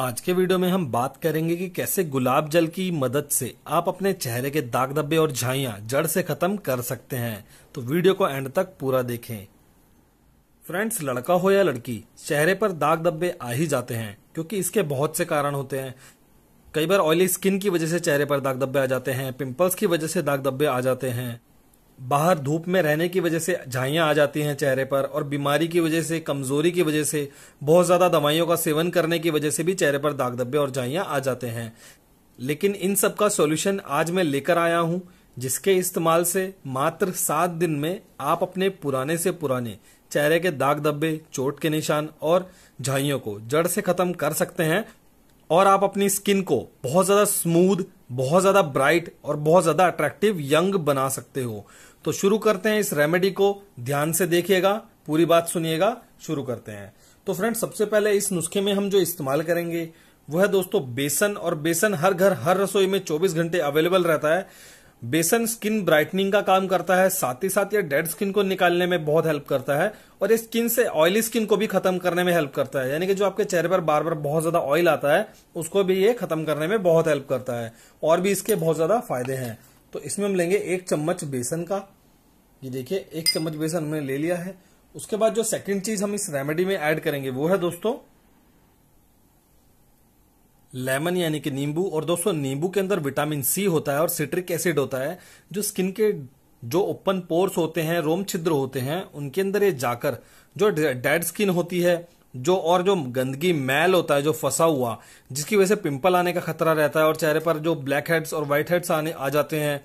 आज के वीडियो में हम बात करेंगे कि कैसे गुलाब जल की मदद से आप अपने चेहरे के दाग धब्बे और झाइया जड़ से खत्म कर सकते हैं तो वीडियो को एंड तक पूरा देखें फ्रेंड्स लड़का हो या लड़की चेहरे पर दाग धब्बे आ ही जाते हैं क्योंकि इसके बहुत से कारण होते हैं कई बार ऑयली स्किन की वजह से चेहरे पर दाग धब्बे आ जाते हैं पिंपल्स की वजह से दाग धब्बे आ जाते हैं बाहर धूप में रहने की वजह से झाइयाँ आ जाती हैं चेहरे पर और बीमारी की वजह से कमज़ोरी की वजह से बहुत ज़्यादा दवाइयों का सेवन करने की वजह से भी चेहरे पर दाग धब्बे और झाइयाँ आ जाते हैं लेकिन इन सब का सॉल्यूशन आज मैं लेकर आया हूँ जिसके इस्तेमाल से मात्र सात दिन में आप अपने पुराने से पुराने चेहरे के दाग धब्बे चोट के निशान और झाइयों को जड़ से ख़त्म कर सकते हैं और आप अपनी स्किन को बहुत ज़्यादा स्मूद बहुत ज़्यादा ब्राइट और बहुत ज़्यादा अट्रैक्टिव यंग बना सकते हो तो शुरू करते हैं इस रेमेडी को ध्यान से देखिएगा पूरी बात सुनिएगा शुरू करते हैं तो फ्रेंड सबसे पहले इस नुस्खे में हम जो इस्तेमाल करेंगे वह दोस्तों बेसन और बेसन हर घर हर रसोई में 24 घंटे अवेलेबल रहता है बेसन स्किन ब्राइटनिंग का काम करता है साथ ही साथ ये डेड स्किन को निकालने में बहुत हेल्प करता है और इस स्किन से ऑयली स्किन को भी खत्म करने में हेल्प करता है यानी कि जो आपके चेहरे पर बार बार बहुत ज्यादा ऑयल आता है उसको भी ये खत्म करने में बहुत हेल्प करता है और भी इसके बहुत ज्यादा फायदे हैं तो इसमें हम लेंगे एक चम्मच बेसन का ये देखिए एक चम्मच बेसन हमने ले लिया है उसके बाद जो सेकेंड चीज हम इस रेमेडी में ऐड करेंगे वो है दोस्तों लेमन यानी कि नींबू और दोस्तों नींबू के अंदर विटामिन सी होता है और सिट्रिक एसिड होता है जो स्किन के जो ओपन पोर्स होते हैं रोम छिद्र होते हैं उनके अंदर ये जाकर जो डेड स्किन होती है जो और जो गंदगी मैल होता है जो फंसा हुआ जिसकी वजह से पिंपल आने का खतरा रहता है और चेहरे पर जो ब्लैक हेड्स और व्हाइट हेड्स आने आ जाते हैं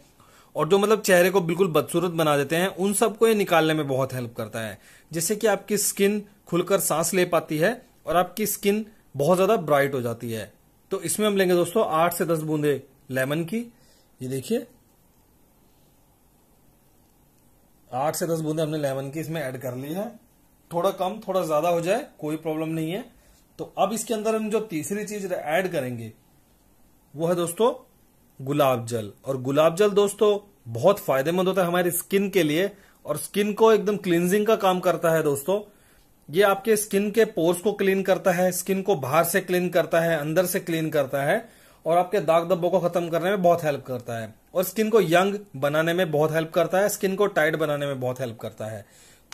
और जो मतलब चेहरे को बिल्कुल बदसूरत बना देते हैं उन सबको ये निकालने में बहुत हेल्प करता है जिससे कि आपकी स्किन खुलकर सांस ले पाती है और आपकी स्किन बहुत ज़्यादा ब्राइट हो जाती है तो इसमें हम लेंगे दोस्तों आठ से दस बूंदे लेमन की ये देखिए आठ से दस बूंदे हमने लेमन की इसमें ऐड कर ली है थोड़ा कम थोड़ा ज्यादा हो जाए कोई प्रॉब्लम नहीं है तो अब इसके अंदर हम जो तीसरी चीज ऐड करेंगे वो है दोस्तों गुलाब जल और गुलाब जल दोस्तों बहुत फायदेमंद होता है हमारी स्किन के लिए और स्किन को एकदम क्लिनजिंग का काम करता है दोस्तों ये आपके स्किन के पोर्स को क्लीन करता है स्किन को बाहर से क्लीन करता है अंदर से क्लीन करता है और आपके दाग धब्बों को खत्म करने में बहुत हेल्प करता है और स्किन को यंग बनाने में बहुत हेल्प करता है स्किन को टाइट बनाने में बहुत हेल्प करता है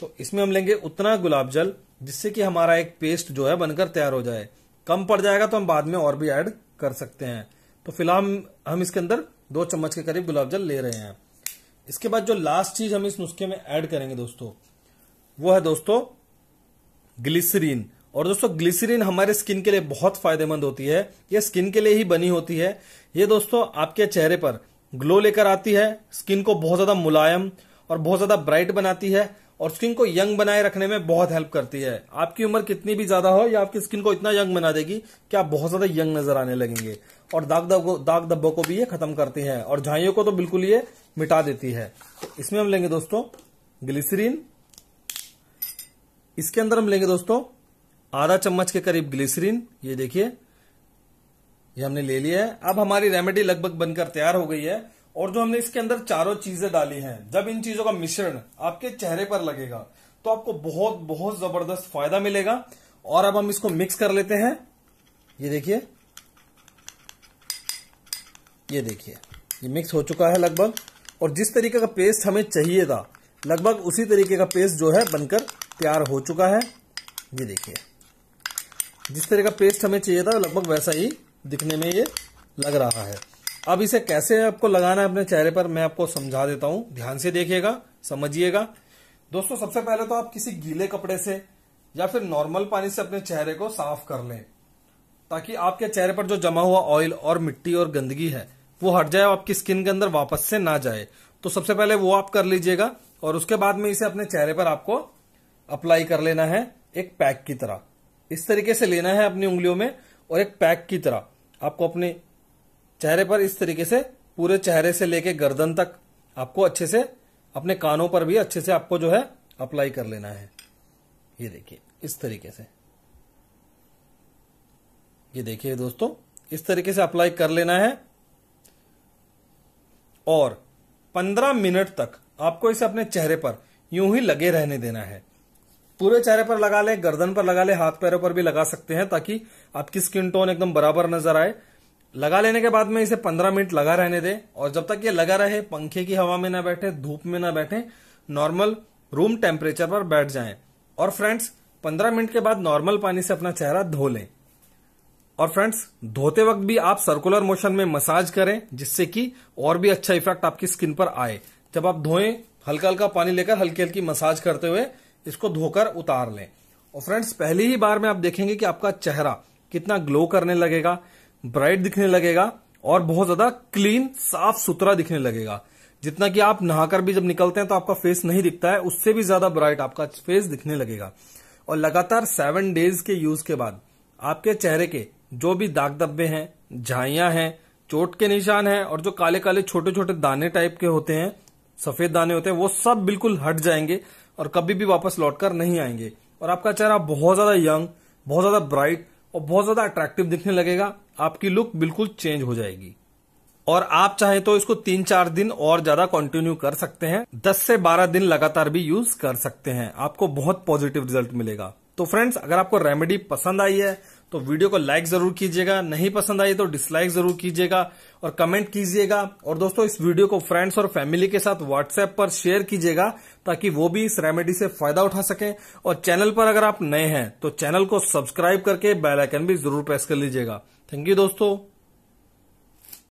तो इसमें हम लेंगे उतना गुलाब जल जिससे कि हमारा एक पेस्ट जो है बनकर तैयार हो जाए कम पड़ जाएगा तो हम बाद में और भी ऐड कर सकते हैं तो फिलहाल हम इसके अंदर दो चम्मच के करीब गुलाब जल ले रहे हैं इसके बाद जो लास्ट चीज हम इस नुस्खे में ऐड करेंगे दोस्तों वो है दोस्तों ग्लिसरीन और दोस्तों ग्लिसरीन हमारे स्किन के लिए बहुत फायदेमंद होती है ये स्किन के लिए ही बनी होती है ये दोस्तों आपके चेहरे पर ग्लो लेकर आती है स्किन को बहुत ज्यादा मुलायम और बहुत ज्यादा ब्राइट बनाती है और स्किन को यंग बनाए रखने में बहुत हेल्प करती है आपकी उम्र कितनी भी ज्यादा हो या आपकी स्किन को इतना यंग बना देगी कि आप बहुत ज्यादा यंग नजर आने लगेंगे और दाग दबो दाग दब्बों को भी ये खत्म करती है और झाइयों को तो बिल्कुल ये मिटा देती है इसमें हम लेंगे दोस्तों ग्लिसरीन इसके अंदर हम लेंगे दोस्तों आधा चम्मच के करीब ग्लिसरीन ये देखिए ये हमने ले लिया है अब हमारी रेमेडी लगभग बनकर तैयार हो गई है और जो हमने इसके अंदर चारों चीजें डाली हैं जब इन चीजों का मिश्रण आपके चेहरे पर लगेगा तो आपको बहुत बहुत जबरदस्त फायदा मिलेगा और अब हम इसको मिक्स कर लेते हैं ये देखिए ये देखिए ये मिक्स हो चुका है लगभग और जिस तरीके का पेस्ट हमें चाहिए था लगभग उसी तरीके का पेस्ट जो है बनकर तैयार हो चुका है ये देखिए जिस तरह का पेस्ट हमें चाहिए था लगभग वैसा ही दिखने में ये लग रहा है अब इसे कैसे आपको लगाना है अपने चेहरे पर मैं आपको समझा देता हूं ध्यान से देखिएगा समझिएगा दोस्तों सबसे पहले तो आप किसी गीले कपड़े से या फिर नॉर्मल पानी से अपने चेहरे को साफ कर लें ताकि आपके चेहरे पर जो जमा हुआ ऑयल और मिट्टी और गंदगी है वो हट जाए आपकी स्किन के अंदर वापस से ना जाए तो सबसे पहले वो आप कर लीजिएगा और उसके बाद में इसे अपने चेहरे पर आपको अप्लाई कर लेना है एक पैक की तरह इस तरीके से लेना है अपनी उंगलियों में और एक पैक की तरह आपको अपने चेहरे पर इस तरीके से पूरे चेहरे से लेके गर्दन तक आपको अच्छे से अपने कानों पर भी अच्छे से आपको जो है अप्लाई कर लेना है ये देखिए इस तरीके से ये देखिए दोस्तों इस तरीके से अप्लाई कर लेना है और 15 मिनट तक आपको इसे अपने चेहरे पर यूं ही लगे रहने देना है पूरे चेहरे पर लगा ले गर्दन पर लगा ले हाथ पैरों पर भी लगा सकते हैं ताकि आपकी स्किन टोन एकदम बराबर नजर आए लगा लेने के बाद में इसे पंद्रह मिनट लगा रहने दे और जब तक ये लगा रहे पंखे की हवा में ना बैठे धूप में ना बैठे नॉर्मल रूम टेम्परेचर पर बैठ जाए और फ्रेंड्स पंद्रह मिनट के बाद नॉर्मल पानी से अपना चेहरा धो लें और फ्रेंड्स धोते वक्त भी आप सर्कुलर मोशन में मसाज करें जिससे कि और भी अच्छा इफेक्ट आपकी स्किन पर आए जब आप धोएं हल्का हल्का पानी लेकर हल्की हल्की मसाज करते हुए इसको धोकर उतार लें और फ्रेंड्स पहली ही बार में आप देखेंगे कि आपका चेहरा कितना ग्लो करने लगेगा ब्राइट दिखने लगेगा और बहुत ज्यादा क्लीन साफ सुथरा दिखने लगेगा जितना कि आप नहाकर भी जब निकलते हैं तो आपका फेस नहीं दिखता है उससे भी ज्यादा ब्राइट आपका फेस दिखने लगेगा और लगातार सेवन डेज के यूज के बाद आपके चेहरे के जो भी दाग धब्बे हैं झाइया हैं चोट के निशान हैं और जो काले काले छोटे छोटे दाने टाइप के होते हैं सफेद दाने होते हैं वो सब बिल्कुल हट जाएंगे और कभी भी वापस लौट कर नहीं आएंगे और आपका चेहरा बहुत ज्यादा यंग बहुत ज्यादा ब्राइट और बहुत ज्यादा अट्रैक्टिव दिखने लगेगा आपकी लुक बिल्कुल चेंज हो जाएगी और आप चाहे तो इसको तीन चार दिन और ज्यादा कंटिन्यू कर सकते हैं दस से बारह दिन लगातार भी यूज कर सकते हैं आपको बहुत पॉजिटिव रिजल्ट मिलेगा तो फ्रेंड्स अगर आपको रेमेडी पसंद आई है तो वीडियो को लाइक जरूर कीजिएगा नहीं पसंद आई तो डिसलाइक जरूर कीजिएगा और कमेंट कीजिएगा और दोस्तों इस वीडियो को फ्रेंड्स और फैमिली के साथ व्हाट्सएप पर शेयर कीजिएगा ताकि वो भी इस रेमेडी से फायदा उठा सकें और चैनल पर अगर आप नए हैं तो चैनल को सब्सक्राइब करके बेलाइकन भी जरूर प्रेस कर लीजिएगा थैंक यू दोस्तों